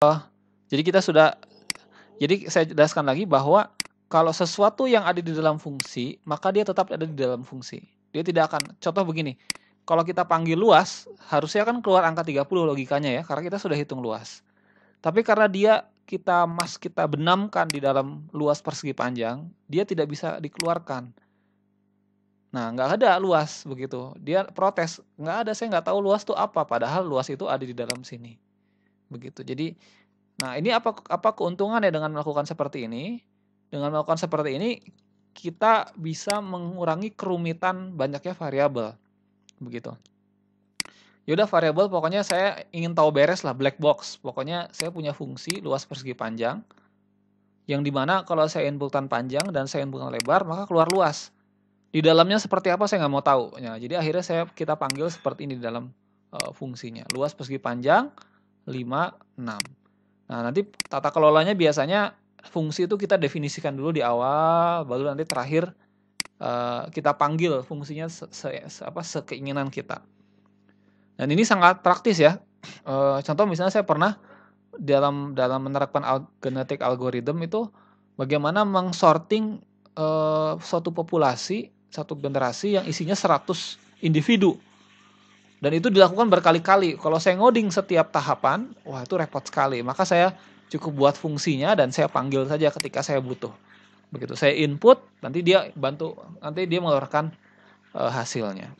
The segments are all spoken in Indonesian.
uh, jadi kita sudah jadi saya jelaskan lagi bahwa kalau sesuatu yang ada di dalam fungsi, maka dia tetap ada di dalam fungsi. Dia tidak akan contoh begini. Kalau kita panggil luas, harusnya kan keluar angka 30 logikanya ya, karena kita sudah hitung luas. Tapi karena dia kita mas kita benamkan di dalam luas persegi panjang, dia tidak bisa dikeluarkan. Nah, nggak ada luas begitu. Dia protes, nggak ada, saya nggak tahu luas itu apa. Padahal luas itu ada di dalam sini begitu. Jadi nah ini apa apa keuntungan ya dengan melakukan seperti ini? Dengan melakukan seperti ini kita bisa mengurangi kerumitan banyaknya variabel. Begitu. Yaudah variabel pokoknya saya ingin tahu beres lah black box. Pokoknya saya punya fungsi luas persegi panjang yang dimana kalau saya inputan panjang dan saya inputkan lebar maka keluar luas di dalamnya seperti apa saya nggak mau tahu. Ya, jadi akhirnya saya kita panggil seperti ini di dalam uh, fungsinya. Luas persegi panjang 5, 6. Nah, nanti tata kelolanya biasanya fungsi itu kita definisikan dulu di awal, baru nanti terakhir uh, kita panggil fungsinya se, se, se, apa sekeinginan kita. Dan ini sangat praktis ya. Uh, contoh misalnya saya pernah dalam dalam menerapkan al genetik algoritm itu bagaimana mengsorting uh, suatu populasi, satu generasi yang isinya 100 individu dan itu dilakukan berkali-kali. Kalau saya ngoding setiap tahapan, wah itu repot sekali. Maka saya cukup buat fungsinya dan saya panggil saja ketika saya butuh. Begitu saya input, nanti dia bantu, nanti dia mengeluarkan e, hasilnya.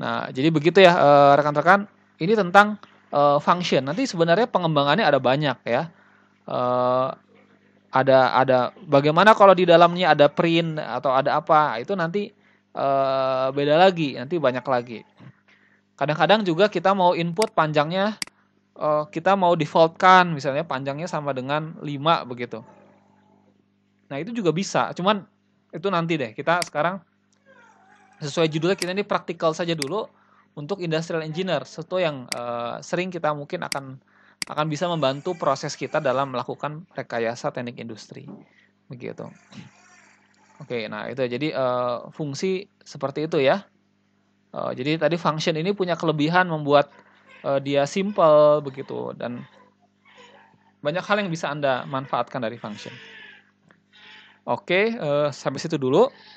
Nah, jadi begitu ya eh, rekan-rekan. ini tentang e, function. Nanti sebenarnya pengembangannya ada banyak ya. E, ada ada bagaimana kalau di dalamnya ada print atau ada apa itu nanti e, beda lagi nanti banyak lagi Kadang-kadang juga kita mau input panjangnya eh, kita mau defaultkan misalnya panjangnya sama dengan 5 begitu. Nah, itu juga bisa. Cuman itu nanti deh. Kita sekarang sesuai judulnya kita ini praktikal saja dulu untuk industrial engineer, sesuatu yang eh, sering kita mungkin akan akan bisa membantu proses kita dalam melakukan rekayasa teknik industri. Begitu. Oke, nah itu jadi uh, fungsi seperti itu ya. Uh, jadi tadi function ini punya kelebihan membuat uh, dia simple begitu dan banyak hal yang bisa Anda manfaatkan dari function. Oke, okay, uh, eh, sampai situ dulu.